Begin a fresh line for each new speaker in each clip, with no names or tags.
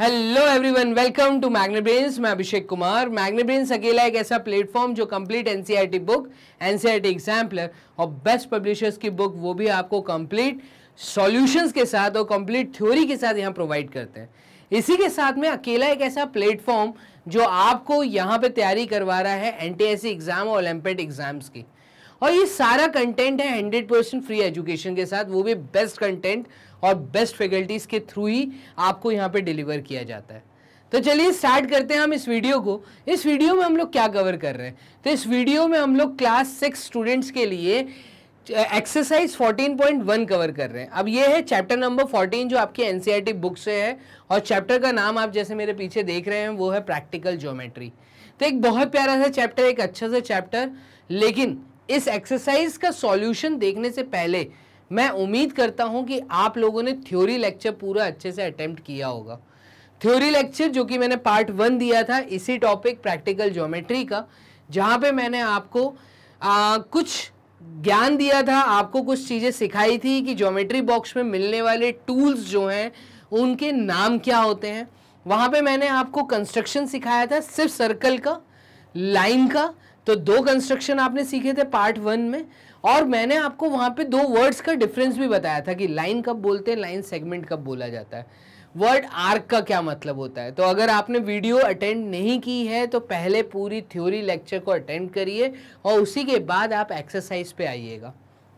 hello everyone welcome to Magnebrains मैं Abhishek Kumar Magnebrains अकेला एक ऐसा प्लेटफॉर्म जो complete NCERT book NCERT exemplar और बेस्ट पब्लिशर्स की बुक वो भी आपको कंप्लीट सॉल्यूशंस के साथ और कंप्लीट थ्योरी के साथ यहाँ प्रोवाइड करते हैं इसी के साथ में अकेला एक ऐसा प्लेटफॉर्म जो आपको यहाँ पर तैयारी करवा रहा है एन एग्जाम e और ओलम्पिक एग्जाम्स की और ये सारा कंटेंट है हंड्रेड परसेंट फ्री एजुकेशन के साथ वो भी बेस्ट कंटेंट और बेस्ट फैकल्टीज़ के थ्रू ही आपको यहाँ पे डिलीवर किया जाता है तो चलिए स्टार्ट करते हैं हम इस वीडियो को इस वीडियो में हम लोग क्या कवर कर रहे हैं तो इस वीडियो में हम लोग क्लास सिक्स स्टूडेंट्स के लिए एक्सरसाइज 14.1 कवर कर रहे हैं अब ये है चैप्टर नंबर 14 जो आपके एनसीईआरटी बुक e से है और चैप्टर का नाम आप जैसे मेरे पीछे देख रहे हैं वो है प्रैक्टिकल ज्योमेट्री तो एक बहुत प्यारा सा चैप्टर एक अच्छा सा चैप्टर लेकिन इस एक्सरसाइज का सॉल्यूशन देखने से पहले मैं उम्मीद करता हूं कि आप लोगों ने थ्योरी लेक्चर पूरा अच्छे से अटेम्प्ट किया होगा थ्योरी लेक्चर जो कि मैंने पार्ट वन दिया था इसी टॉपिक प्रैक्टिकल ज्योमेट्री का जहां पे मैंने आपको आ, कुछ ज्ञान दिया था आपको कुछ चीज़ें सिखाई थी कि ज्योमेट्री बॉक्स में मिलने वाले टूल्स जो हैं उनके नाम क्या होते हैं वहाँ पे मैंने आपको कंस्ट्रक्शन सिखाया था सिर्फ सर्कल का लाइन का तो दो कंस्ट्रक्शन आपने सीखे थे पार्ट वन में और मैंने आपको वहाँ पे दो वर्ड्स का डिफरेंस भी बताया था कि लाइन कब बोलते हैं लाइन सेगमेंट कब बोला जाता है वर्ड आर्क का क्या मतलब होता है तो अगर आपने वीडियो अटेंड नहीं की है तो पहले पूरी थ्योरी लेक्चर को अटेंड करिए और उसी के बाद आप एक्सरसाइज पे आइएगा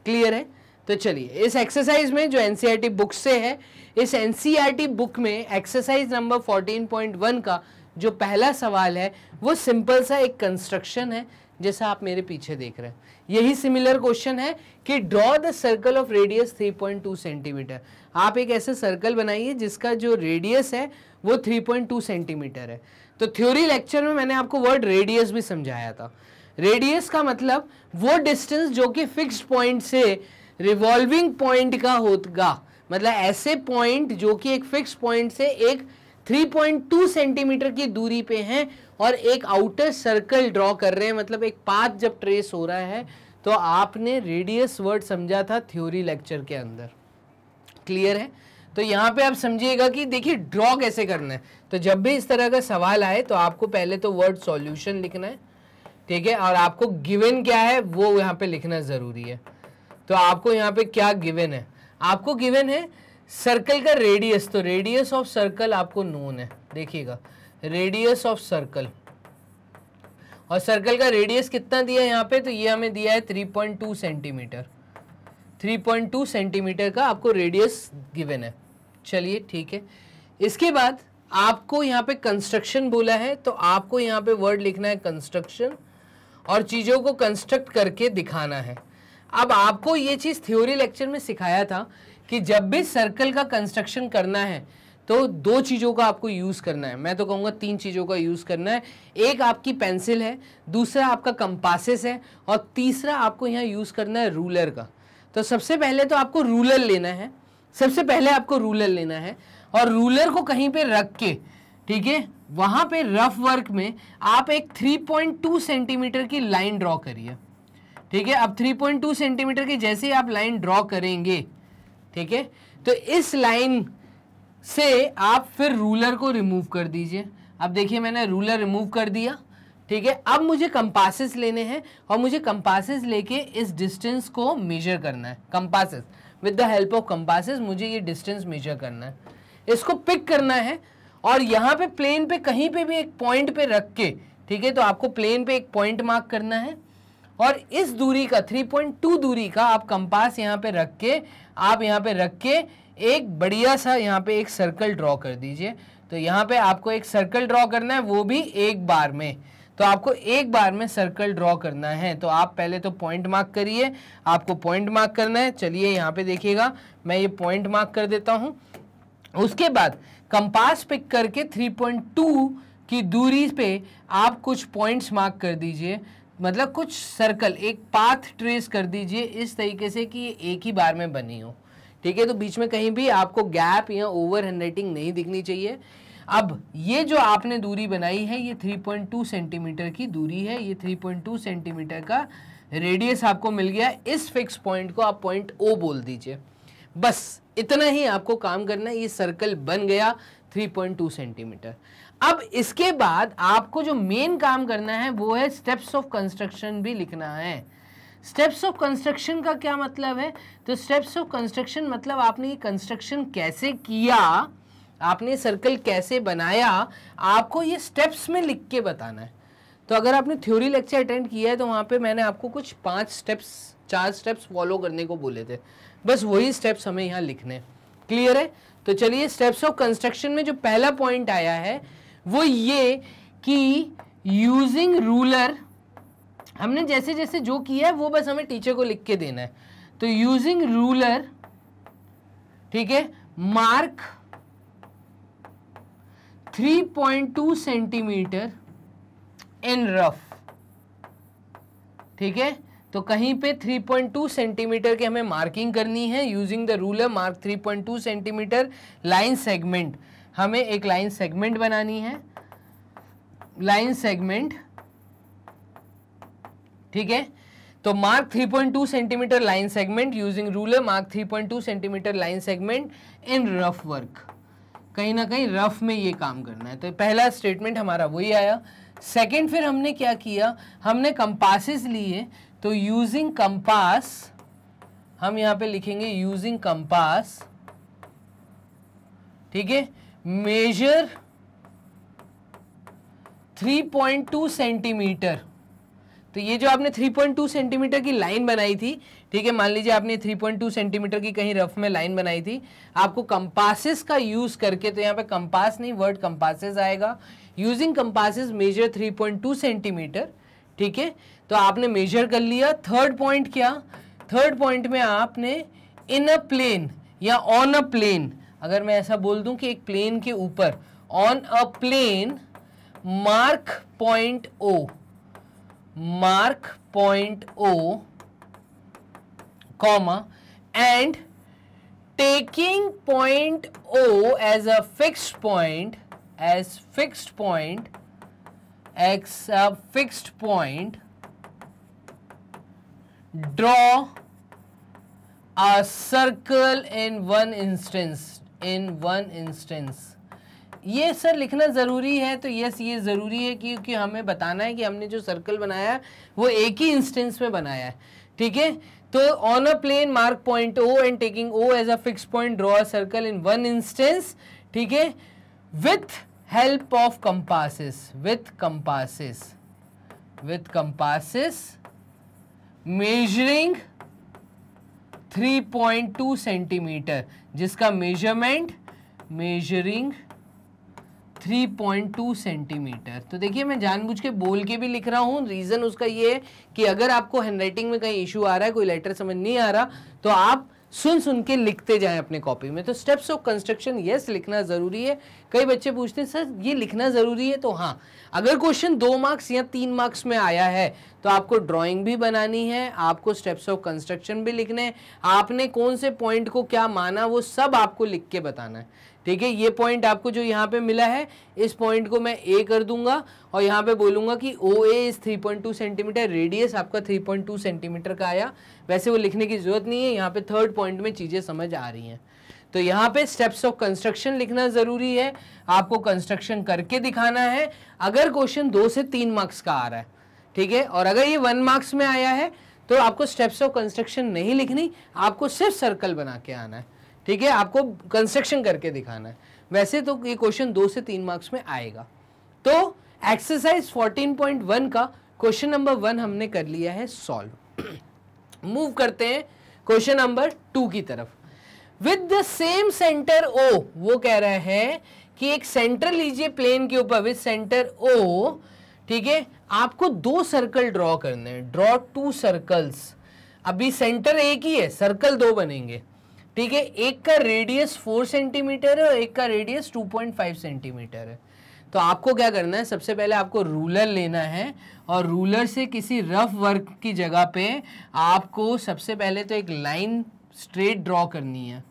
क्लियर है तो चलिए इस एक्सरसाइज में जो एन बुक e से है इस एन बुक e में एक्सरसाइज नंबर 14.1 का जो पहला सवाल है वो सिंपल सा एक कंस्ट्रक्शन है जैसा आप मेरे पीछे देख रहे हैं यही सिमिलर क्वेश्चन है कि draw the circle of radius 3.2 centimetre आप एक ऐसे सर्कल बनाइए जिसका जो रेडियस है वो 3.2 सेंटीमीटर है तो थ्योरी लेक्चर में मैंने आपको वर्ड रेडियस भी समझाया था रेडियस का मतलब वो डिस्टेंस जो कि फिक्स्ड पॉइंट से रिवॉल्विंग पॉइंट का होगा मतलब ऐसे पॉइंट जो कि एक फिक्स पॉइंट से एक 3.2 सेंटीमीटर की दूरी पे हैं और एक आउटर सर्कल ड्रॉ कर रहे हैं मतलब एक पाथ जब ट्रेस हो रहा है तो आपने रेडियस वर्ड समझा था थ्योरी लेक्चर के अंदर क्लियर है तो यहाँ पे आप समझिएगा कि देखिए ड्रॉ कैसे करना है तो जब भी इस तरह का सवाल आए तो आपको पहले तो वर्ड सॉल्यूशन लिखना है ठीक है और आपको गिवन क्या है वो यहाँ पे लिखना ज़रूरी है तो आपको यहाँ पे क्या गिवन है आपको गिवन है सर्कल का रेडियस तो रेडियस ऑफ सर्कल आपको नोन है देखिएगा रेडियस ऑफ सर्कल और सर्कल का रेडियस कितना दिया है यहाँ पे तो ये हमें दिया है 3.2 सेंटीमीटर 3.2 सेंटीमीटर का आपको रेडियस गिवन है चलिए ठीक है इसके बाद आपको यहाँ पे कंस्ट्रक्शन बोला है तो आपको यहाँ पे वर्ड लिखना है कंस्ट्रक्शन और चीज़ों को कंस्ट्रक्ट करके दिखाना है अब आपको ये चीज़ थ्योरी लेक्चर में सिखाया था कि जब भी सर्कल का कंस्ट्रक्शन करना है तो दो चीज़ों का आपको यूज़ करना है मैं तो कहूँगा तीन चीज़ों का यूज़ करना है एक आपकी पेंसिल है दूसरा आपका कंपासेस है और तीसरा आपको यहाँ यूज़ करना है रूलर का तो सबसे पहले तो आपको रूलर लेना है सबसे पहले आपको रूलर लेना है और रूलर को कहीं पे रख के ठीक है वहाँ पे रफ वर्क में आप एक 3.2 सेंटीमीटर की लाइन ड्रॉ करिए ठीक है अब 3.2 सेंटीमीटर की जैसे ही आप लाइन ड्रॉ करेंगे ठीक है तो इस लाइन से आप फिर रूलर को रिमूव कर दीजिए अब देखिए मैंने रूलर रिमूव कर दिया ठीक है अब मुझे कंपासिस लेने हैं और मुझे कंपासिस लेके इस डिस्टेंस को मेजर करना है compasses with the help of compasses मुझे ये डिस्टेंस मेजर करना है इसको पिक करना है और यहाँ पे प्लेन पे कहीं पे भी एक पॉइंट पे रख के ठीक है तो आपको प्लेन पे एक पॉइंट मार्क करना है और इस दूरी का 3.2 दूरी का आप कंपास यहाँ पे रख के आप यहाँ पे रख के एक बढ़िया सा यहाँ पे एक सर्कल ड्रॉ कर दीजिए तो यहाँ पे आपको एक सर्कल ड्रॉ करना है वो भी एक बार में तो आपको एक बार में सर्कल ड्रॉ करना है तो आप पहले तो पॉइंट मार्क करिए आपको पॉइंट मार्क करना है चलिए यहाँ पे देखिएगा मैं ये पॉइंट मार्क कर देता हूँ उसके बाद कंपास पिक करके 3.2 की दूरी पे आप कुछ पॉइंट्स मार्क कर दीजिए मतलब कुछ सर्कल एक पाथ ट्रेस कर दीजिए इस तरीके से कि ये एक ही बार में बनी हो ठीक है तो बीच में कहीं भी आपको गैप या ओवर हैंडराइटिंग नहीं दिखनी चाहिए अब ये जो आपने दूरी बनाई है ये 3.2 सेंटीमीटर की दूरी है ये 3.2 सेंटीमीटर का रेडियस आपको मिल गया इस फिक्स पॉइंट को आप पॉइंट ओ बोल दीजिए बस इतना ही आपको काम करना है ये सर्कल बन गया 3.2 सेंटीमीटर अब इसके बाद आपको जो मेन काम करना है वो है स्टेप्स ऑफ कंस्ट्रक्शन भी लिखना है स्टेप्स ऑफ कंस्ट्रक्शन का क्या मतलब है तो स्टेप्स ऑफ कंस्ट्रक्शन मतलब आपने ये कंस्ट्रक्शन कैसे किया आपने सर्कल कैसे बनाया आपको ये स्टेप्स में लिख के बताना है तो अगर आपने थ्योरी लेक्चर अटेंड किया है तो वहाँ पे मैंने आपको कुछ पांच स्टेप्स चार स्टेप्स फॉलो करने को बोले थे बस वही स्टेप्स हमें यहाँ लिखने क्लियर है तो चलिए स्टेप्स ऑफ कंस्ट्रक्शन में जो पहला पॉइंट आया है वो ये कि यूजिंग रूलर हमने जैसे जैसे जो किया है वो बस हमें टीचर को लिख के देना है तो यूजिंग रूलर ठीक है मार्क 3.2 सेंटीमीटर इन रफ ठीक है तो कहीं पे 3.2 सेंटीमीटर के हमें मार्किंग करनी है using the ruler mark 3.2 centimetre line segment हमें एक लाइन सेगमेंट बनानी है लाइन सेगमेंट ठीक है तो mark 3.2 centimetre line segment using ruler mark 3.2 centimetre line segment in rough work कहीं ना कहीं रफ में ये काम करना है तो पहला स्टेटमेंट हमारा वही आया सेकंड फिर हमने क्या किया हमने कंपासिस लिए तो यूजिंग कंपास हम यहां पे लिखेंगे यूजिंग कंपास ठीक है मेजर 3.2 सेंटीमीटर तो ये जो आपने 3.2 सेंटीमीटर की लाइन बनाई थी ठीक है मान लीजिए आपने 3.2 सेंटीमीटर की कहीं रफ में लाइन बनाई थी आपको कंपासिस का यूज़ करके तो यहाँ पे कंपास नहीं वर्ड कंपासिस आएगा यूजिंग कंपासिस मेजर 3.2 सेंटीमीटर ठीक है तो आपने मेजर कर लिया थर्ड पॉइंट क्या थर्ड पॉइंट में आपने इन अ प्लेन या ऑन अ प्लेन अगर मैं ऐसा बोल दूं कि एक प्लेन के ऊपर on a plane mark point O mark point O comma and taking point O as a fixed point as fixed point X a fixed point draw a circle in one instance in one instance ये sir लिखना ज़रूरी है तो yes ये ज़रूरी है क्योंकि हमें बताना है कि हमने जो सर्कल बनाया वो एक ही इंस्टेंस में बनाया है ठीक है तो on a plane mark point O and taking O as a fix point draw a circle in one instance ठीक है with help of compasses with compasses with compasses measuring 3.2 centimetre जिसका मेजरमेंट मेजरिंग 3.2 सेंटीमीटर तो देखिए मैं जानबूझ के बोल के भी लिख रहा हूँ रीज़न उसका ये है कि अगर आपको हैंड में कहीं इशू आ रहा है कोई लेटर समझ नहीं आ रहा तो आप सुन सुन के लिखते जाएं अपने कॉपी में तो स्टेप्स ऑफ कंस्ट्रक्शन यस लिखना ज़रूरी है कई बच्चे पूछते हैं सर ये लिखना ज़रूरी है तो हाँ अगर क्वेश्चन दो मार्क्स या तीन मार्क्स में आया है तो आपको ड्राइंग भी बनानी है आपको स्टेप्स ऑफ कंस्ट्रक्शन भी लिखने हैं आपने कौन से पॉइंट को क्या माना वो सब आपको लिख के बताना है ठीक है ये पॉइंट आपको जो यहाँ पे मिला है इस पॉइंट को मैं ए कर दूंगा और यहाँ पे बोलूंगा कि O A is three point two centimetre radius आपका थ्री पॉइंट टू सेंटीमीटर का आया वैसे वो लिखने की ज़रूरत नहीं है यहाँ पे थर्ड पॉइंट में चीज़ें समझ आ रही हैं तो यहाँ पे स्टेप्स ऑफ कंस्ट्रक्शन लिखना ज़रूरी है आपको कंस्ट्रक्शन करके दिखाना है अगर क्वेश्चन दो से तीन मार्क्स का आ रहा है ठीक है और अगर ये वन मार्क्स में आया है तो आपको स्टेप्स ऑफ कंस्ट्रक्शन नहीं लिखनी आपको सिर्फ सर्कल बना के आना है ठीक है आपको कंस्ट्रक्शन करके दिखाना है वैसे तो ये क्वेश्चन दो से तीन मार्क्स में आएगा तो एक्सरसाइज 14.1 का क्वेश्चन नंबर वन हमने कर लिया है सॉल्व मूव करते हैं क्वेश्चन नंबर टू की तरफ with the same centre O वो कह रहे हैं कि एक सेंटर लीजिए प्लेन के ऊपर विद सेंटर ओ ठीक है आपको दो सर्कल ड्रॉ करने हैं ड्रॉ टू सर्कल्स अभी सेंटर एक ही है सर्कल दो बनेंगे ठीक है एक का रेडियस फोर सेंटीमीटर है और एक का radius two point five centimetre है तो आपको क्या करना है सबसे पहले आपको रूलर लेना है और रूलर से किसी रफ वर्क की जगह पे आपको सबसे पहले तो एक लाइन स्ट्रेट ड्रॉ करनी है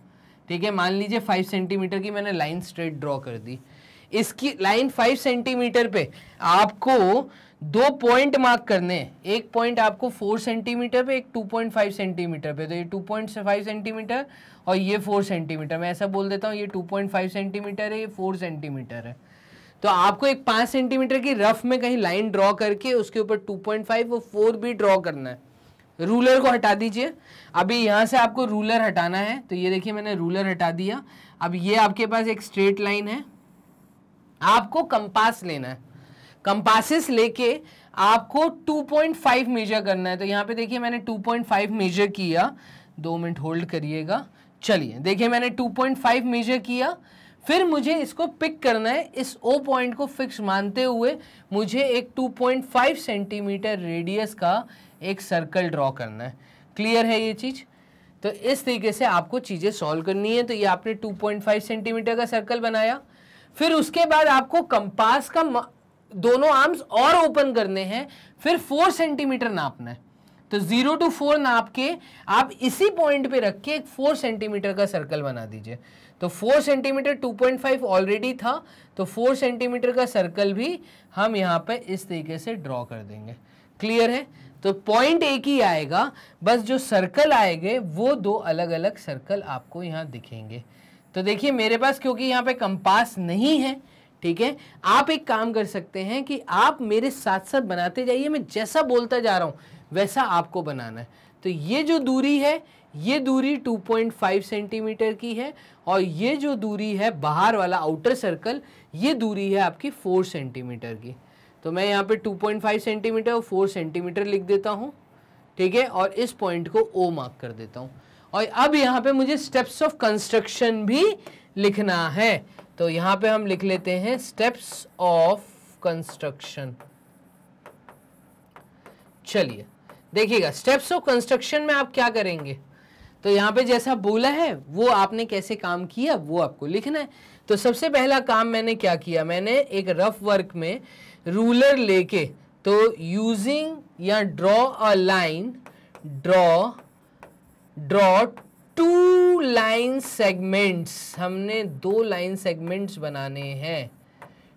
ठीक है मान लीजिए फाइव सेंटीमीटर की मैंने लाइन स्ट्रेट ड्रॉ कर दी इसकी लाइन फाइव सेंटीमीटर पे आपको दो पॉइंट मार्क करने हैं एक पॉइंट आपको फोर सेंटीमीटर पे एक टू पॉइंट फाइव सेंटीमीटर पे तो ये टू पॉइंट फाइव सेंटीमीटर और ये फोर सेंटीमीटर मैं ऐसा बोल देता हूँ ये टू पॉइंट फाइव सेंटीमीटर है ये फोर सेंटीमीटर है तो आपको एक पाँच सेंटीमीटर की रफ में कहीं लाइन ड्रॉ करके उसके ऊपर टू पॉइंट फाइव और फोर भी ड्रॉ करना है रूलर को हटा दीजिए अभी यहाँ से आपको रूलर हटाना है तो ये देखिए मैंने रूलर हटा दिया अब ये आपके पास एक स्ट्रेट लाइन है आपको कंपास लेना है कंपासिस लेके आपको 2.5 मेजर करना है तो यहाँ पे देखिए मैंने 2.5 मेजर किया दो मिनट होल्ड करिएगा चलिए देखिए मैंने 2.5 मेजर किया फिर मुझे इसको पिक करना है इस ओ पॉइंट को फिक्स मानते हुए मुझे एक 2.5 सेंटीमीटर रेडियस का एक सर्कल ड्रॉ करना है क्लियर है ये चीज़ तो इस तरीके से आपको चीज़ें सॉल्व करनी है तो ये आपने 2.5 सेंटीमीटर का सर्कल बनाया फिर उसके बाद आपको कंपास का दोनों आर्म्स और ओपन करने हैं फिर फोर सेंटीमीटर नापना है तो जीरो टू फोर नाप के आप इसी पॉइंट पे रख के एक फोर सेंटीमीटर का सर्कल बना दीजिए तो four centimetre two point five already था तो फोर सेंटीमीटर का सर्कल भी हम यहाँ पे इस तरीके से ड्रॉ कर देंगे क्लियर है तो पॉइंट एक ही आएगा बस जो सर्कल आएंगे वो दो अलग अलग सर्कल आपको यहाँ दिखेंगे तो देखिए मेरे पास क्योंकि यहाँ पे कंपास नहीं है ठीक है आप एक काम कर सकते हैं कि आप मेरे साथ साथ बनाते जाइए मैं जैसा बोलता जा रहा हूँ वैसा आपको बनाना है तो ये जो दूरी है ये दूरी 2.5 सेंटीमीटर की है और ये जो दूरी है बाहर वाला आउटर सर्कल ये दूरी है आपकी 4 सेंटीमीटर की तो मैं यहाँ पे 2.5 सेंटीमीटर और 4 सेंटीमीटर लिख देता हूँ ठीक है और इस पॉइंट को ओ मार्क कर देता हूँ और अब यहाँ पे मुझे स्टेप्स ऑफ कंस्ट्रक्शन भी लिखना है तो यहां पे हम लिख लेते हैं स्टेप्स ऑफ कंस्ट्रक्शन चलिए देखिएगा स्टेप्स ऑफ कंस्ट्रक्शन में आप क्या करेंगे तो यहाँ पे जैसा बोला है वो आपने कैसे काम किया वो आपको लिखना है तो सबसे पहला काम मैंने क्या किया मैंने एक रफ वर्क में रूलर लेके तो यूजिंग या draw a line draw draw two line segments हमने दो लाइन सेगमेंट्स बनाने हैं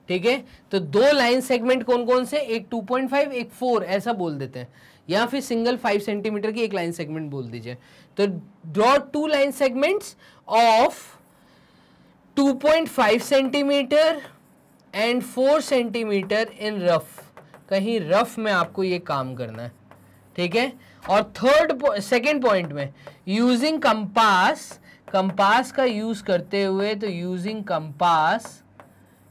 ठीक है तो दो लाइन सेगमेंट कौन कौन से एक 2.5 एक 4 ऐसा बोल देते हैं या फिर सिंगल 5 सेंटीमीटर की एक लाइन सेगमेंट बोल दीजिए तो draw two line segments of 2.5 centimetre and 4 centimetre in rough कहीं रफ में आपको ये काम करना है ठीक है और थर्ड सेकेंड पॉइंट में यूजिंग कंपास कंपास का यूज करते हुए तो यूजिंग कंपास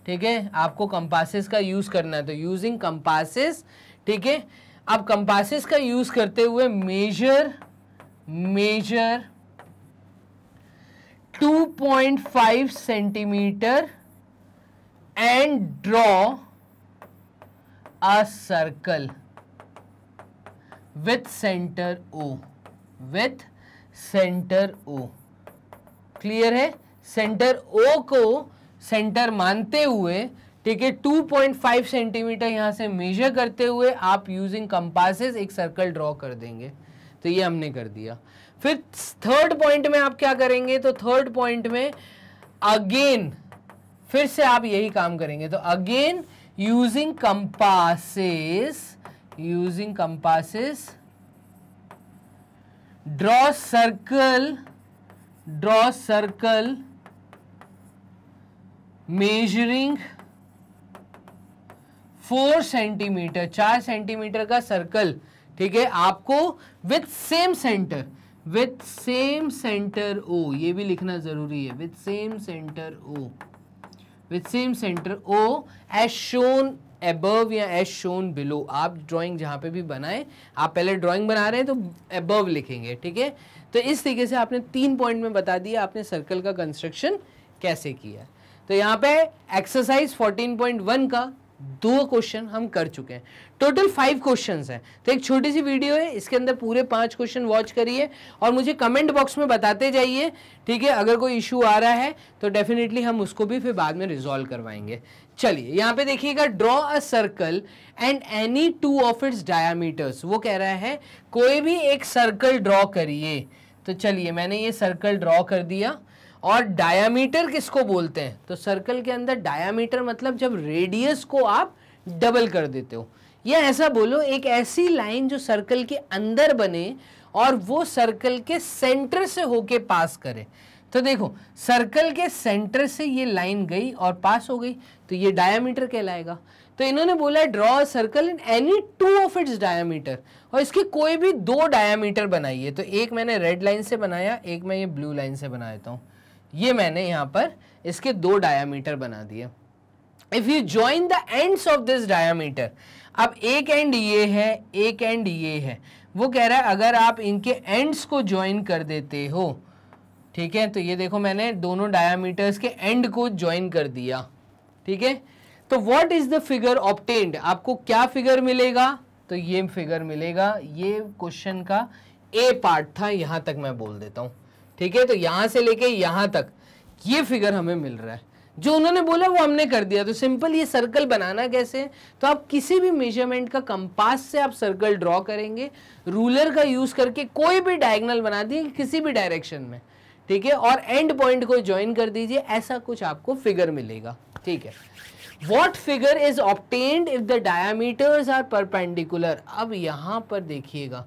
ठीक है आपको कंपासिस का यूज करना है तो यूजिंग कंपासिस ठीक है अब कंपासिस का यूज करते हुए measure measure 2.5 centimetre and draw a circle with centre O with centre O clear है सेंटर ओ को सेंटर मानते हुए ठीक है 2.5 सेंटीमीटर यहां से मेजर करते हुए आप यूजिंग कंपासेस एक सर्कल ड्रॉ कर देंगे तो ये हमने कर दिया फिर थर्ड पॉइंट में आप क्या करेंगे तो थर्ड पॉइंट में अगेन फिर से आप यही काम करेंगे तो again using compasses using compasses draw circle draw circle measuring four centimetre चार सेंटीमीटर का सर्कल ठीक है आपको with same centre with same centre O ये भी लिखना जरूरी है with same centre O with same centre O as shown above या एस शोन बिलो आप ड्राइंग जहाँ पे भी बनाएं आप पहले ड्राइंग बना रहे हैं तो एबव लिखेंगे ठीक है तो इस तरीके से आपने तीन पॉइंट में बता दिया आपने सर्कल का कंस्ट्रक्शन कैसे किया तो यहाँ पे एक्सरसाइज 14.1 का दो क्वेश्चन हम कर चुके हैं टोटल फाइव क्वेश्चंस हैं तो एक छोटी सी वीडियो है इसके अंदर पूरे पांच क्वेश्चन वॉच करिए और मुझे कमेंट बॉक्स में बताते जाइए ठीक है अगर कोई इशू आ रहा है तो डेफिनेटली हम उसको भी फिर बाद में रिजॉल्व करवाएंगे चलिए यहाँ पे देखिएगा draw a circle and any two of its diameters वो कह रहा है कोई भी एक सर्कल ड्रॉ करिए तो चलिए मैंने ये सर्कल ड्रॉ कर दिया और डायामीटर किसको बोलते हैं तो सर्कल के अंदर डायामीटर मतलब जब रेडियस को आप डबल कर देते हो या ऐसा बोलो एक ऐसी लाइन जो सर्कल के अंदर बने और वो सर्कल के सेंटर से होके पास करे तो देखो सर्कल के सेंटर से ये लाइन गई और पास हो गई तो ये डायामीटर कहलाएगा तो इन्होंने बोला draw circle in any two of its diameter और इसके कोई भी दो डायामीटर बनाइए तो एक मैंने रेड लाइन से बनाया एक मैं ये ब्लू लाइन से बना देता हूँ ये मैंने यहाँ पर इसके दो डायामीटर बना दिए if you join the ends of this diameter अब एक एंड ये है एक एंड ये है वो कह रहा है अगर आप इनके एंड्स को ज्वाइन कर देते हो ठीक है तो ये देखो मैंने दोनों डायामीटर्स के एंड को ज्वाइन कर दिया ठीक है तो what is the figure obtained आपको क्या फिगर मिलेगा तो ये फिगर मिलेगा ये क्वेश्चन का ए पार्ट था यहाँ तक मैं बोल देता हूँ ठीक है तो यहाँ से लेके यहाँ तक ये फिगर हमें मिल रहा है जो उन्होंने बोला वो हमने कर दिया तो सिंपल ये सर्कल बनाना कैसे है तो आप किसी भी मेजरमेंट का कंपास से आप सर्कल ड्रॉ करेंगे रूलर का यूज़ करके कोई भी डायगनल बना दिए किसी भी डायरेक्शन में ठीक है और एंड पॉइंट को ज्वाइन कर दीजिए ऐसा कुछ आपको फिगर मिलेगा ठीक है what figure is obtained if the diameters are perpendicular अब यहां पर देखिएगा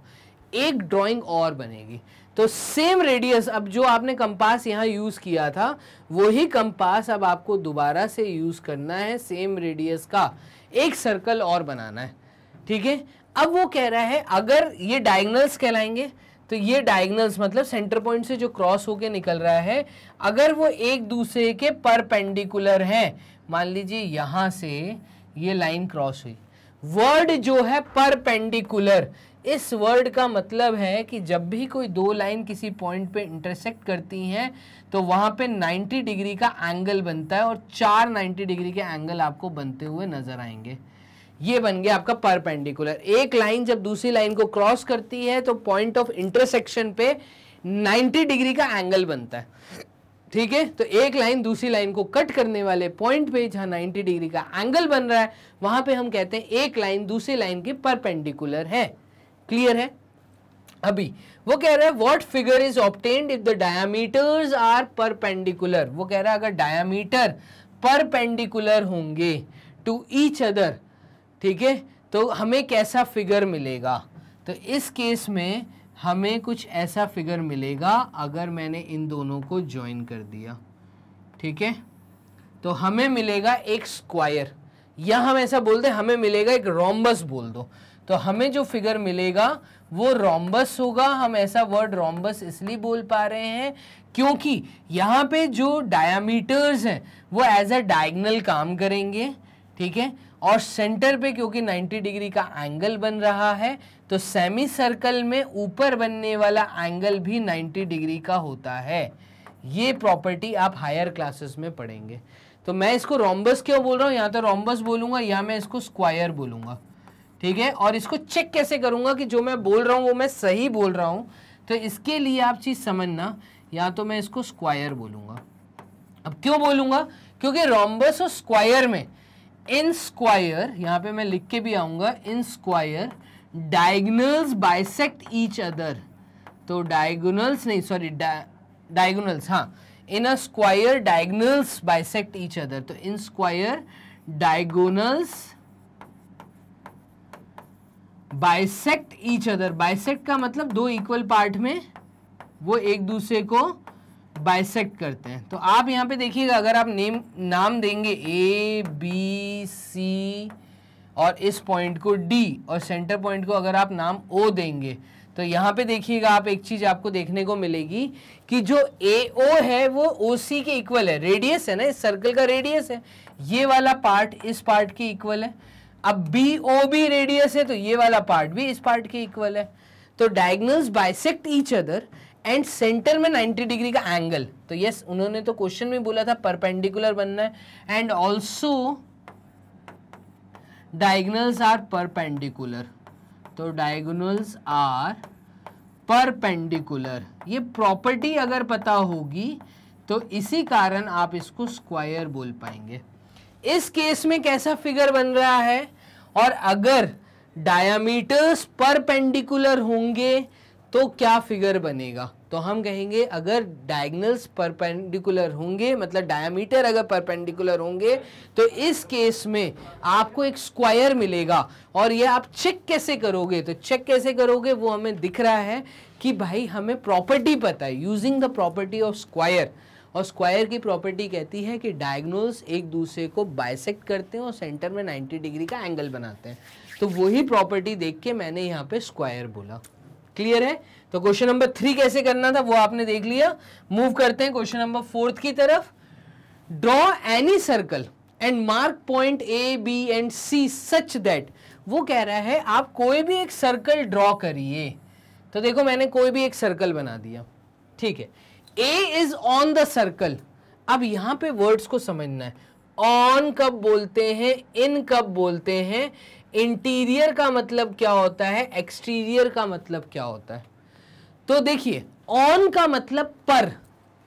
एक ड्राइंग और बनेगी तो सेम रेडियस अब जो आपने कंपास यहाँ यूज़ किया था वही कंपास अब आपको दोबारा से यूज़ करना है सेम रेडियस का एक सर्कल और बनाना है ठीक है अब वो कह रहा है अगर ये डायगनल्स कहलाएंगे तो ये डायगनल्स मतलब सेंटर पॉइंट से जो क्रॉस होके निकल रहा है अगर वो एक दूसरे के परपेंडिकुलर हैं मान लीजिए यहाँ से ये लाइन क्रॉस हुई वर्ड जो है परपेंडिकुलर इस वर्ड का मतलब है कि जब भी कोई दो लाइन किसी पॉइंट पे इंटरसेक्ट करती हैं तो वहाँ पे 90 डिग्री का एंगल बनता है और चार 90 डिग्री के एंगल आपको बनते हुए नज़र आएंगे ये बन गया आपका परपेंडिकुलर एक लाइन जब दूसरी लाइन को क्रॉस करती है तो पॉइंट ऑफ इंटरसेक्शन पे 90 डिग्री का एंगल बनता है ठीक है तो एक लाइन दूसरी लाइन को कट करने वाले पॉइंट पे जहां 90 डिग्री का एंगल बन रहा है वहां पे हम कहते हैं एक लाइन दूसरी लाइन के परपेंडिकुलर है क्लियर है अभी वो कह रहा है what figure is obtained if the diameters are perpendicular वो कह रहा है अगर डायामीटर परपेंडिकुलर होंगे टू ईच अदर ठीक है तो हमें कैसा फिगर मिलेगा तो इस केस में हमें कुछ ऐसा फिगर मिलेगा अगर मैंने इन दोनों को ज्वाइन कर दिया ठीक है तो हमें मिलेगा एक स्क्वायर या हम ऐसा बोलते हैं हमें मिलेगा एक रोम्बस बोल दो तो हमें जो फिगर मिलेगा वो रोम्बस होगा हम ऐसा वर्ड रोम्बस इसलिए बोल पा रहे हैं क्योंकि यहाँ पे जो डायामीटर्स हैं वो एज अ डायगनल काम करेंगे ठीक है और सेंटर पे क्योंकि 90 डिग्री का एंगल बन रहा है तो सेमी सर्कल में ऊपर बनने वाला एंगल भी 90 डिग्री का होता है ये प्रॉपर्टी आप हायर क्लासेस में पढ़ेंगे तो मैं इसको रोम्बस क्यों बोल रहा हूँ यहाँ तो रोम्बस बोलूँगा या मैं इसको स्क्वायर बोलूँगा ठीक है और इसको चेक कैसे करूँगा कि जो मैं बोल रहा हूँ वो मैं सही बोल रहा हूँ तो इसके लिए आप चीज़ समझना या तो मैं इसको स्क्वायर बोलूँगा अब क्यों बोलूँगा क्योंकि रोम्बस और स्क्वायर में इन स्क्वायर यहां पे मैं लिख के भी आऊंगा in square diagonals bisect each other तो डायगोनल्स नहीं सॉरी डायगोनल्स हाँ in a square diagonals bisect each other तो in square diagonals bisect each other bisect का मतलब दो इक्वल पार्ट में वो एक दूसरे को बाइसेक्ट करते हैं तो आप यहाँ पे देखिएगा अगर आप नेम नाम देंगे ए बी सी और इस पॉइंट को डी और सेंटर पॉइंट को अगर आप नाम ओ देंगे तो यहाँ पे देखिएगा आप एक चीज़ आपको देखने को मिलेगी कि जो ए ओ है वो ओ सी के इक्वल है रेडियस है ना इस सर्कल का रेडियस है ये वाला पार्ट इस पार्ट के इक्वल है अब बी ओ भी रेडियस है तो ये वाला पार्ट भी इस पार्ट के इक्वल है तो diagonal bisect each other and centre में 90 डिग्री का एंगल तो यस उन्होंने तो क्वेश्चन में बोला था परपेंडिकुलर बनना है and also diagonals are perpendicular तो डायगनल्स आर परपेंडिकुलर ये प्रॉपर्टी अगर पता होगी तो इसी कारण आप इसको स्क्वायर बोल पाएंगे इस केस में कैसा फिगर बन रहा है और अगर डायामीटर्स परपेंडिकुलर होंगे तो क्या फिगर बनेगा तो हम कहेंगे अगर डायगनल्स परपेंडिकुलर होंगे मतलब डायामीटर अगर परपेंडिकुलर होंगे तो इस केस में आपको एक स्क्वायर मिलेगा और ये आप चेक कैसे करोगे तो चेक कैसे करोगे वो हमें दिख रहा है कि भाई हमें प्रॉपर्टी पता है using the property of square और स्क्वायर की प्रॉपर्टी कहती है कि डायगनोल्स एक दूसरे को बाइसेक्ट करते हैं और सेंटर में 90 डिग्री का एंगल बनाते हैं तो वही प्रॉपर्टी देख के मैंने यहाँ पे स्क्वायर बोला क्लियर है तो क्वेश्चन नंबर थ्री कैसे करना था वो आपने देख लिया मूव करते हैं क्वेश्चन नंबर फोर्थ की तरफ draw any circle and mark point A B and C such that वो कह रहा है आप कोई भी एक सर्कल ड्रॉ करिए तो देखो मैंने कोई भी एक सर्कल बना दिया ठीक है A is on the circle अब यहां पे वर्ड्स को समझना है ऑन कब बोलते हैं इन कब बोलते हैं इंटीरियर का मतलब क्या होता है एक्सटीरियर का मतलब क्या होता है तो देखिए ऑन का मतलब पर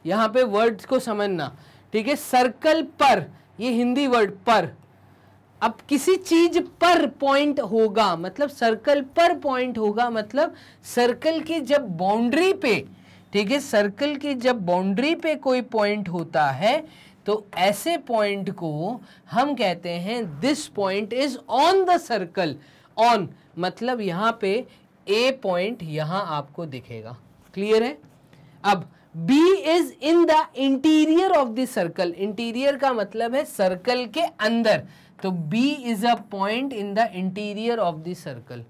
यहां पे वर्ड्स को समझना ठीक है सर्कल पर ये हिंदी वर्ड पर अब किसी चीज पर पॉइंट होगा मतलब सर्कल पर पॉइंट होगा मतलब सर्कल की जब बाउंड्री पे ठीक है सर्कल की जब बाउंड्री पे कोई पॉइंट होता है तो ऐसे पॉइंट को हम कहते हैं this point is on the circle on मतलब यहां पे ए पॉइंट यहां आपको दिखेगा क्लियर है अब B is in the interior of the circle interior का मतलब है सर्कल के अंदर तो B is a point in the interior of the circle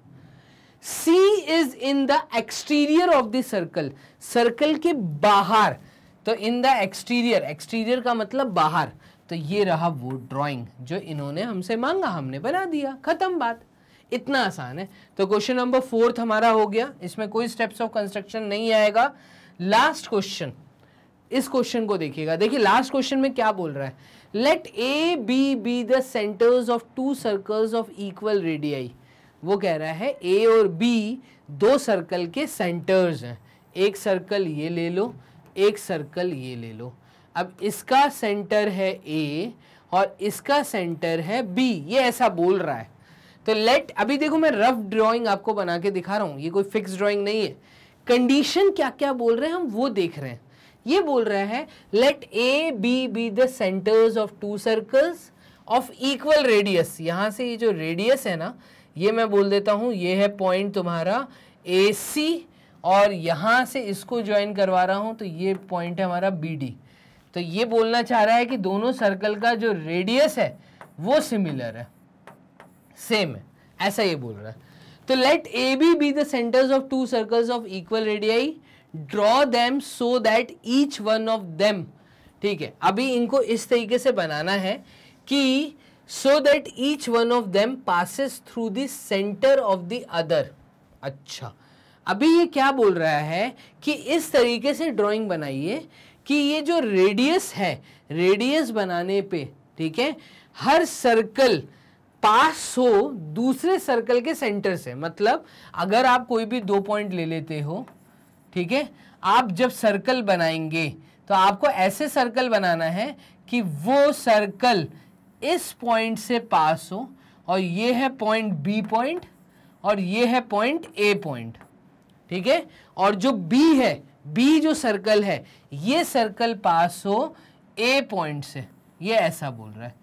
C is in the exterior of the circle circle के बाहर तो इन द एक्सटीरियर एक्सटीरियर का मतलब बाहर तो ये रहा वो ड्राइंग जो इन्होंने हमसे मांगा हमने बना दिया ख़त्म बात इतना आसान है तो क्वेश्चन नंबर फोर्थ हमारा हो गया इसमें कोई स्टेप्स ऑफ कंस्ट्रक्शन नहीं आएगा लास्ट क्वेश्चन इस क्वेश्चन को देखिएगा देखिए लास्ट क्वेश्चन में क्या बोल रहा है let A B be the centres of two circles of equal radii वो कह रहा है ए और बी दो सर्कल के सेंटर्स हैं एक सर्कल ये ले लो एक सर्कल ये ले लो अब इसका सेंटर है ए और इसका सेंटर है बी ये ऐसा बोल रहा है तो लेट अभी देखो मैं रफ ड्राइंग आपको बना के दिखा रहा हूँ ये कोई फिक्स ड्राइंग नहीं है कंडीशन क्या क्या बोल रहे हैं हम वो देख रहे हैं ये बोल रहा है let A B be the centres of two circles of equal radius यहाँ से ये जो रेडियस है ना ये मैं बोल देता हूँ ये है पॉइंट तुम्हारा ए सी और यहाँ से इसको ज्वाइन करवा रहा हूँ तो ये पॉइंट है हमारा बी डी तो ये बोलना चाह रहा है कि दोनों सर्कल का जो रेडियस है वो सिमिलर है सेम है ऐसा ये बोल रहा है तो let A B be the centres of two circles of equal radii draw them so that each one of them ठीक है अभी इनको इस तरीके से बनाना है कि so that each one of them passes through the centre of the other अच्छा अभी ये क्या बोल रहा है कि इस तरीके से ड्राइंग बनाइए कि ये जो रेडियस है रेडियस बनाने पे ठीक है हर सर्कल पास हो दूसरे सर्कल के सेंटर से मतलब अगर आप कोई भी दो पॉइंट ले लेते हो ठीक है आप जब सर्कल बनाएंगे तो आपको ऐसे सर्कल बनाना है कि वो सर्कल इस पॉइंट से पास हो और ये है पॉइंट बी पॉइंट और ये है पॉइंट ए पॉइंट ठीक है और जो बी है बी जो सर्कल है ये सर्कल पास हो ए पॉइंट से ये ऐसा बोल रहा है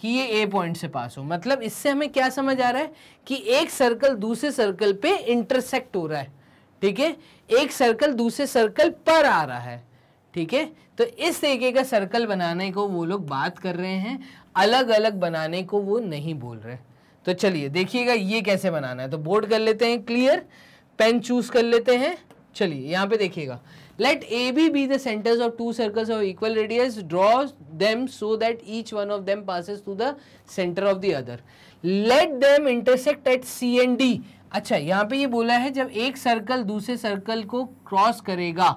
कि ये ए पॉइंट से पास हो मतलब इससे हमें क्या समझ आ रहा है कि एक सर्कल दूसरे सर्कल पे इंटरसेक्ट हो रहा है ठीक है एक सर्कल दूसरे सर्कल पर आ रहा है ठीक है तो इस तरीके का सर्कल बनाने को वो लोग बात कर रहे हैं अलग अलग बनाने को वो नहीं बोल रहे तो चलिए देखिएगा ये कैसे बनाना है तो बोर्ड कर लेते हैं क्लियर पेन चूज कर लेते हैं चलिए यहाँ पे देखिएगा let A B be centres of two circles of equal radius draw them so that each one of them passes to the centre of the other let them intersect at C and D अच्छा यहाँ पे ये बोला है जब एक circle दूसरे circle को क्रॉस करेगा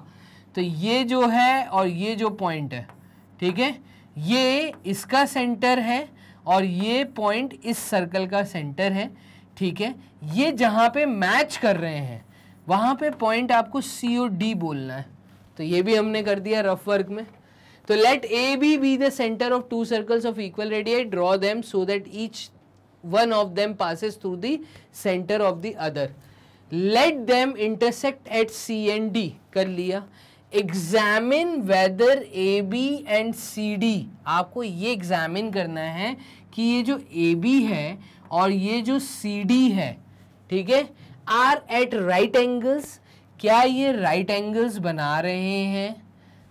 तो ये जो है और ये जो पॉइंट है ठीक है ये इसका सेंटर है और ये पॉइंट इस सर्कल का सेंटर है ठीक है ये जहां पे मैच कर रहे हैं वहां पे पॉइंट आपको सी ओ डी बोलना है तो ये भी हमने कर दिया रफ वर्क में तो let A B be the centre of two circles of equal radius draw them so that each one of them passes through the centre of the other let them intersect at C and D कर लिया A B and C D आपको ये examine करना है कि ये जो A B है और ये जो सी डी है ठीक है आर एट राइट एंगल्स क्या ये राइट एंगल्स बना रहे हैं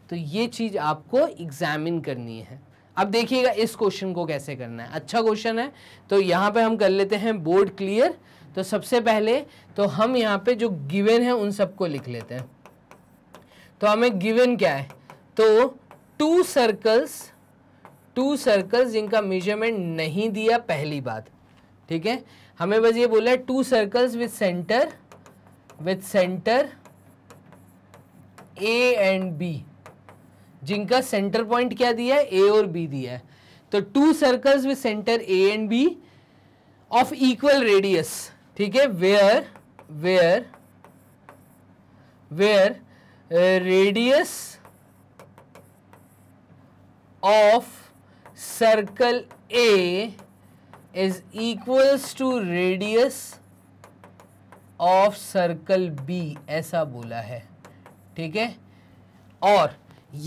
तो ये चीज़ आपको एग्जामिन करनी है अब देखिएगा इस क्वेश्चन को कैसे करना है अच्छा क्वेश्चन है तो यहाँ पे हम कर लेते हैं बोर्ड क्लियर तो सबसे पहले तो हम यहाँ पे जो गिवन है उन सबको लिख लेते हैं तो हमें गिवन क्या है तो टू सर्कल्स टू सर्कल्स जिनका मेजरमेंट नहीं दिया पहली बात ठीक है हमें बस ये बोला है two circles with centre with centre A and B जिनका सेंटर पॉइंट क्या दिया है ए और बी दिया है तो two circles with centre A and B of equal radius ठीक है where where where radius of circle A is equals to radius of circle B ऐसा बोला है ठीक है और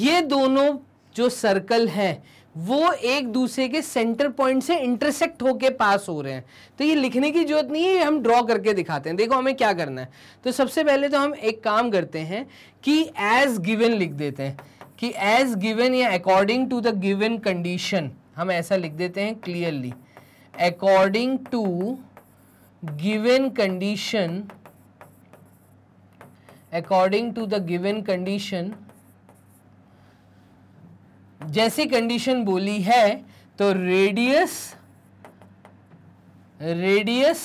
ये दोनों जो सर्कल हैं वो एक दूसरे के सेंटर पॉइंट से इंटरसेक्ट होके पास हो रहे हैं तो ये लिखने की जरूरत नहीं है हम ड्रॉ करके दिखाते हैं देखो हमें क्या करना है तो सबसे पहले तो हम एक काम करते हैं कि एज गिवन लिख देते हैं कि एज गिवन या according to the given condition हम ऐसा लिख देते हैं clearly according to given condition according to the given condition जैसी कंडीशन बोली है तो radius radius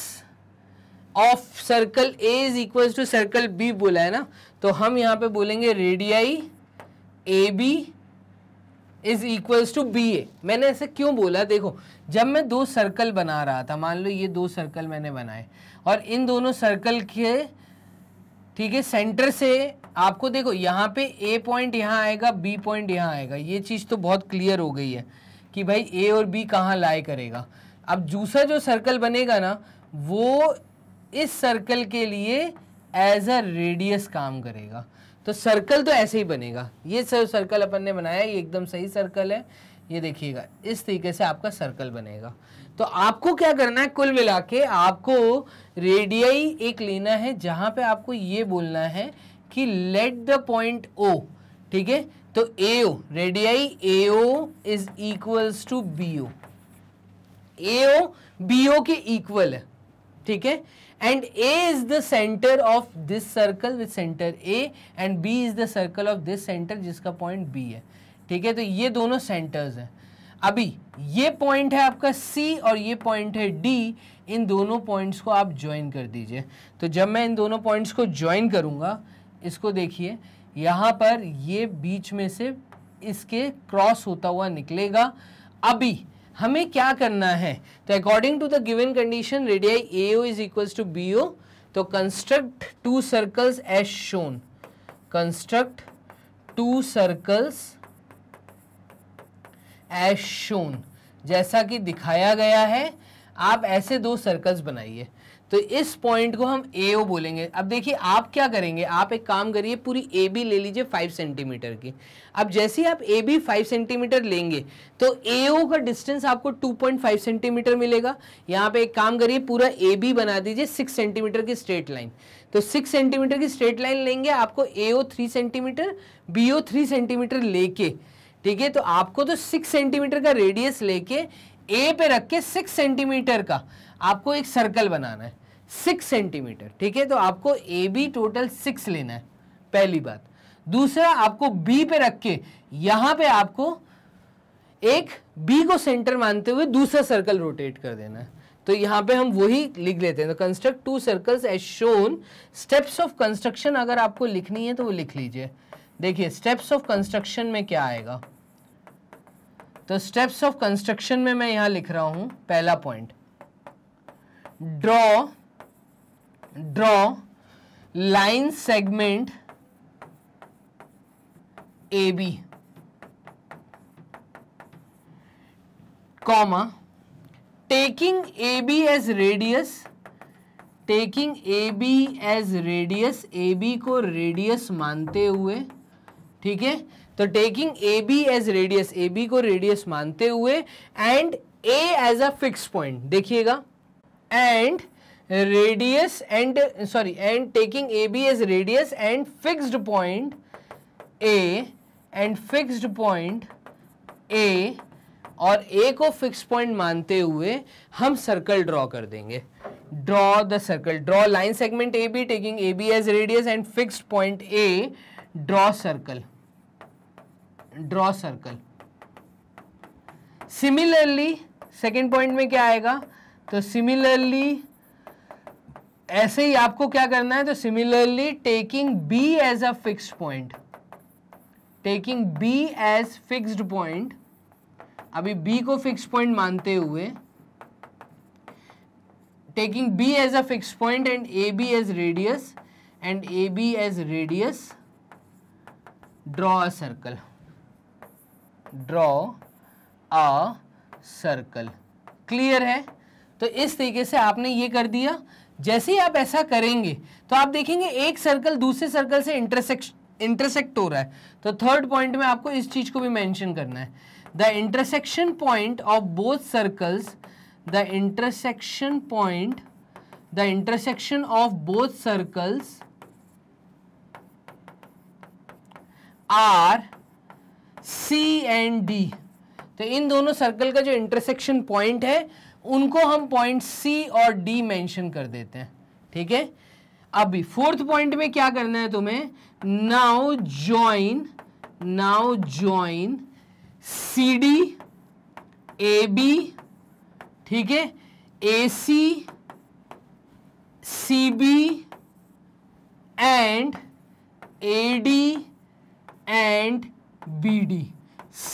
of circle A is equal to circle B बोला है ना तो हम यहाँ पे बोलेंगे radii A B is equals to B A मैंने ऐसे क्यों बोला देखो जब मैं दो सर्कल बना रहा था मान लो ये दो सर्कल मैंने बनाए और इन दोनों सर्कल के ठीक है सेंटर से आपको देखो यहाँ पे ए पॉइंट यहाँ आएगा बी पॉइंट यहाँ आएगा ये चीज़ तो बहुत क्लियर हो गई है कि भाई ए और बी कहाँ लाई करेगा अब दूसरा जो सर्कल बनेगा ना वो इस सर्कल के लिए एज अ रेडियस काम करेगा तो सर्कल तो ऐसे ही बनेगा ये सर सर्कल अपन ने बनाया ये एकदम सही सर्कल है ये देखिएगा इस तरीके से आपका सर्कल बनेगा तो आपको क्या करना है कुल मिला के आपको रेडियाई एक लेना है जहाँ पे आपको ये बोलना है कि लेट द पॉइंट ओ ठीक है तो A O radii A O is equals to B O A O B O के इक्वल है ठीक है and A is the centre of this circle with centre A and B is the circle of this centre जिसका point B है ठीक है तो ये दोनों सेंटर्स हैं अभी ये पॉइंट है आपका सी और ये पॉइंट है डी इन दोनों पॉइंट्स को आप ज्वाइन कर दीजिए तो जब मैं इन दोनों पॉइंट्स को ज्वाइन करूँगा इसको देखिए यहाँ पर ये बीच में से इसके क्रॉस होता हुआ निकलेगा अभी हमें क्या करना है तो according to the given condition radii A O is equals to B O तो construct two circles as shown construct two circles as shown जैसा कि दिखाया गया है आप ऐसे दो सर्कल्स बनाइए तो इस पॉइंट को हम ए ओ बोलेंगे अब देखिए आप क्या करेंगे आप एक काम करिए पूरी ए बी ले लीजिए फाइव सेंटीमीटर की अब जैसे ही आप ए बी फाइव सेंटीमीटर लेंगे तो ए ओ का डिस्टेंस आपको टू पॉइंट फाइव सेंटीमीटर मिलेगा यहाँ पे एक काम करिए पूरा ए बी बना दीजिए सिक्स सेंटीमीटर की स्ट्रेट लाइन तो सिक्स सेंटीमीटर की स्ट्रेट लाइन लेंगे आपको A O three centimetre B O three centimetre लेके ठीक है तो आपको तो सिक्स सेंटीमीटर का रेडियस लेके ए पे रख के सिक्स सेंटीमीटर का आपको एक सर्कल बनाना है सिक्स सेंटीमीटर ठीक है तो आपको ए बी टोटल सिक्स लेना है पहली बात दूसरा आपको बी पे रख के यहां पे आपको एक बी को सेंटर मानते हुए दूसरा सर्कल रोटेट कर देना है तो यहां पे हम वही लिख लेते हैं तो construct two circles as shown steps of construction अगर आपको लिखनी है तो वो लिख लीजिए देखिए स्टेप्स ऑफ कंस्ट्रक्शन में क्या आएगा तो स्टेप्स ऑफ कंस्ट्रक्शन में मैं यहां लिख रहा हूं पहला point draw draw draw line segment AB comma taking AB as radius taking A B as radius A B को रेडियस मानते हुए ठीक है तो taking A B as radius A B को रेडियस मानते हुए and A as a fix point देखिएगा and radius and sorry and taking A B as radius and fixed point A and fixed point A और A को fix point मानते हुए हम circle draw कर देंगे draw the circle draw line segment A B taking A B as radius and fixed point A draw circle draw circle similarly second point में क्या आएगा तो सिमिलरली ऐसे ही आपको क्या करना है तो similarly taking B as a fixed point taking B as fixed point अभी बी को फिक्स पॉइंट मानते हुए taking B as a fix point and A B as radius and A B as radius draw a circle draw a circle clear है तो इस तरीके से आपने ये कर दिया जैसे ही आप ऐसा करेंगे तो आप देखेंगे एक सर्कल दूसरे सर्कल से इंटरसेक्ट इंटरसेक्ट हो रहा है तो थर्ड पॉइंट में आपको इस चीज़ को भी मेंशन करना है the intersection point of both circles the intersection point the intersection of both circles are C and D तो इन दोनों सर्कल का जो इंटरसेक्शन पॉइंट है उनको हम पॉइंट सी और डी मेंशन कर देते हैं ठीक है अभी फोर्थ पॉइंट में क्या करना है तुम्हें now join now join C D A B ठीक है A C C B and A D and B D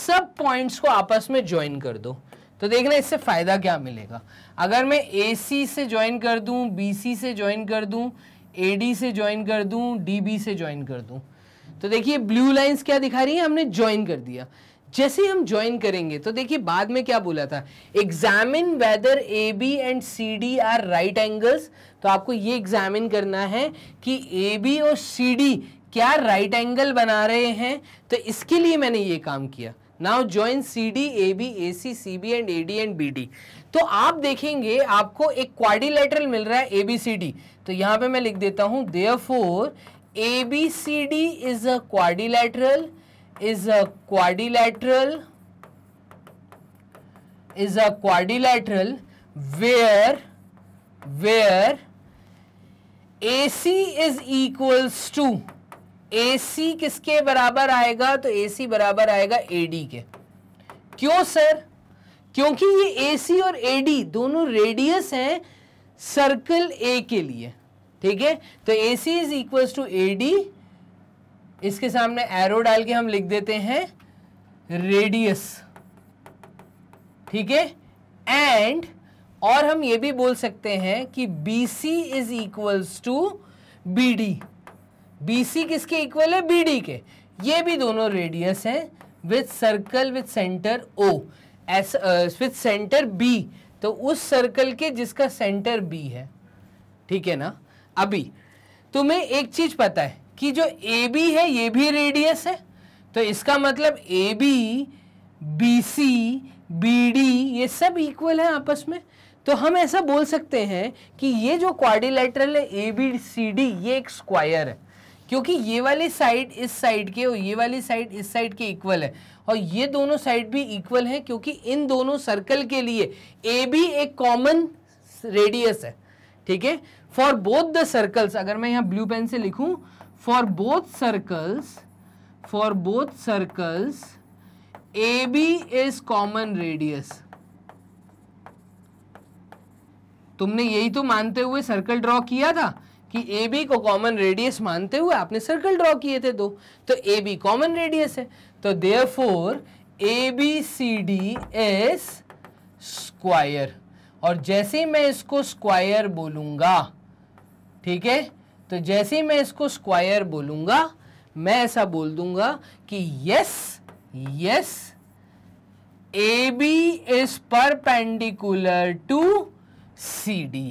सब पॉइंट्स को आपस में ज्वाइन कर दो तो देखना इससे फ़ायदा क्या मिलेगा अगर मैं ए से ज्वाइन कर दूँ बी से ज्वाइन कर दूँ ए से ज्वाइन कर दूँ डी से ज्वाइन कर दूँ तो देखिए ब्लू लाइन्स क्या दिखा रही है हमने ज्वाइन कर दिया जैसे हम ज्वाइन करेंगे तो देखिए बाद में क्या बोला था examine whether A B and C D are right angles तो आपको ये एग्जामिन करना है कि ए बी और सी डी क्या राइट एंगल बना रहे हैं तो इसके लिए मैंने ये काम किया now join C D A B A C C B and A D and B D तो आप देखेंगे आपको एक क्वारिलेटरल मिल रहा है ए बी सी डी तो यहां पे मैं लिख देता हूं therefore A B C D is a quadrilateral is a quadrilateral a quadrilateral where where A C is equals to A C किसके बराबर आएगा तो ए सी बराबर आएगा ए डी के क्यों सर क्योंकि ये ए सी और ए डी दोनों रेडियस हैं सर्कल ए के लिए ठीक है तो A C is equal to A D इसके सामने एरो डाल के हम लिख देते हैं रेडियस ठीक है एंड और हम ये भी बोल सकते हैं कि B C is equals to B D BC किसके इक्वल है BD के ये भी दोनों रेडियस हैं with circle with centre O as with centre B तो उस सर्कल के जिसका सेंटर B है ठीक है ना अभी तुम्हें एक चीज़ पता है कि जो ए बी है ये भी रेडियस है तो इसका मतलब A B B C B D ये सब इक्वल है आपस में तो हम ऐसा बोल सकते हैं कि ये जो क्वारिलेटरल है ए बी सी डी ये एक स्क्वायर है क्योंकि ये वाली साइड इस साइड के और ये वाली साइड इस साइड के इक्वल है और ये दोनों साइड भी इक्वल है क्योंकि इन दोनों सर्कल के लिए ए बी एक कॉमन रेडियस है ठीक है फॉर बोथ द सर्कल्स अगर मैं यहां ब्लू पेन से लिखू for both circles for both circles A B is common radius तुमने यही तो मानते हुए सर्कल ड्रॉ किया था कि ए बी को कॉमन रेडियस मानते हुए आपने सर्कल ड्रॉ किए थे दो तो ए बी कॉमन रेडियस है तो therefore A B C D is square और जैसे ही मैं इसको स्क्वायर बोलूंगा ठीक है तो जैसे ही मैं इसको स्क्वायर बोलूंगा मैं ऐसा बोल दूंगा कि yes yes A B is perpendicular to C D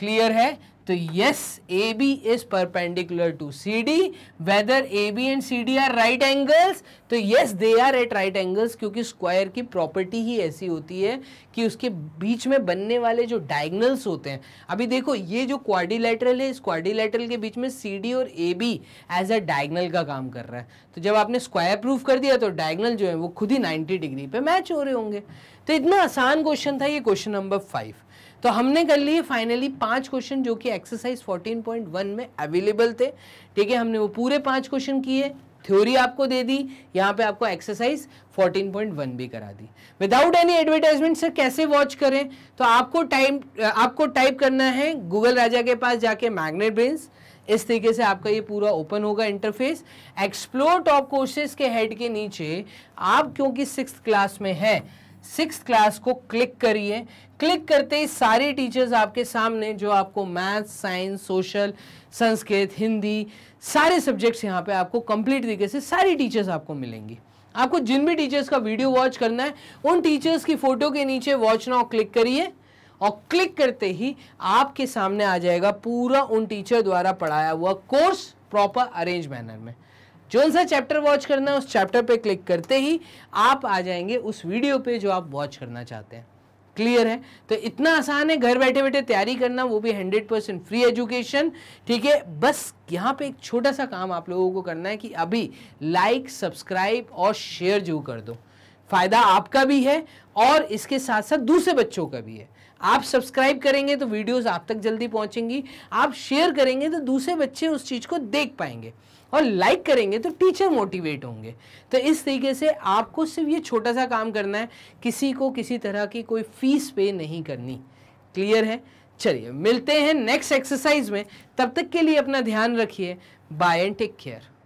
clear है तो yes A B is perpendicular to C D whether A B and C D are right angles तो yes they are at right angles क्योंकि square की property ही ऐसी होती है कि उसके बीच में बनने वाले जो डायगनल्स होते हैं अभी देखो ये जो क्वारिलेटरल है इस क्वारिलेटरल के बीच में सी डी और A B as a diagonal का काम कर रहा है तो जब आपने स्क्वायर प्रूफ कर दिया तो डायगनल जो है वो खुद ही नाइन्टी डिग्री पे मैच हो रहे होंगे तो इतना आसान क्वेश्चन था ये क्वेश्चन नंबर फाइव तो हमने कर लिए फाइनली पांच क्वेश्चन जो कि एक्सरसाइज 14.1 में अवेलेबल थे ठीक है हमने वो पूरे पांच क्वेश्चन किए थ्योरी आपको दे दी यहाँ पे आपको एक्सरसाइज 14.1 भी करा दी विदाउट एनी एडवर्टाइजमेंट सर कैसे वॉच करें तो आपको टाइम आपको टाइप करना है गूगल राजा के पास जाके मैग्नेट बेन्स इस तरीके से आपका ये पूरा ओपन होगा इंटरफेस एक्सप्लोर टॉप कोर्सेज के हेड के नीचे आप क्योंकि सिक्स क्लास में है सिक्स क्लास को क्लिक करिए क्लिक करते ही सारे टीचर्स आपके सामने जो आपको math science social Sanskrit Hindi सारे सब्जेक्ट्स यहाँ पे आपको कंप्लीट तरीके से सारी टीचर्स आपको मिलेंगी आपको जिन भी टीचर्स का वीडियो वॉच करना है उन टीचर्स की फ़ोटो के नीचे वॉच नाउ क्लिक करिए और क्लिक करते ही आपके सामने आ जाएगा पूरा उन टीचर द्वारा पढ़ाया हुआ कोर्स प्रॉपर अरेंज मैनर में जोन सा चैप्टर वॉच करना है उस चैप्टर पे क्लिक करते ही आप आ जाएंगे उस वीडियो पे जो आप वॉच करना चाहते हैं क्लियर है तो इतना आसान है घर बैठे बैठे तैयारी करना वो भी हंड्रेड परसेंट फ्री एजुकेशन ठीक है बस यहाँ पे एक छोटा सा काम आप लोगों को करना है कि अभी लाइक सब्सक्राइब और शेयर जो कर दो फ़ायदा आपका भी है और इसके साथ साथ दूसरे बच्चों का भी है आप सब्सक्राइब करेंगे तो वीडियोस आप तक जल्दी पहुंचेंगी आप शेयर करेंगे तो दूसरे बच्चे उस चीज़ को देख पाएंगे और लाइक करेंगे तो टीचर मोटिवेट होंगे तो इस तरीके से आपको सिर्फ ये छोटा सा काम करना है किसी को किसी तरह की कोई फीस पे नहीं करनी क्लियर है चलिए मिलते हैं नेक्स्ट एक्सरसाइज में तब तक के लिए अपना ध्यान रखिए बाय एंड टेक केयर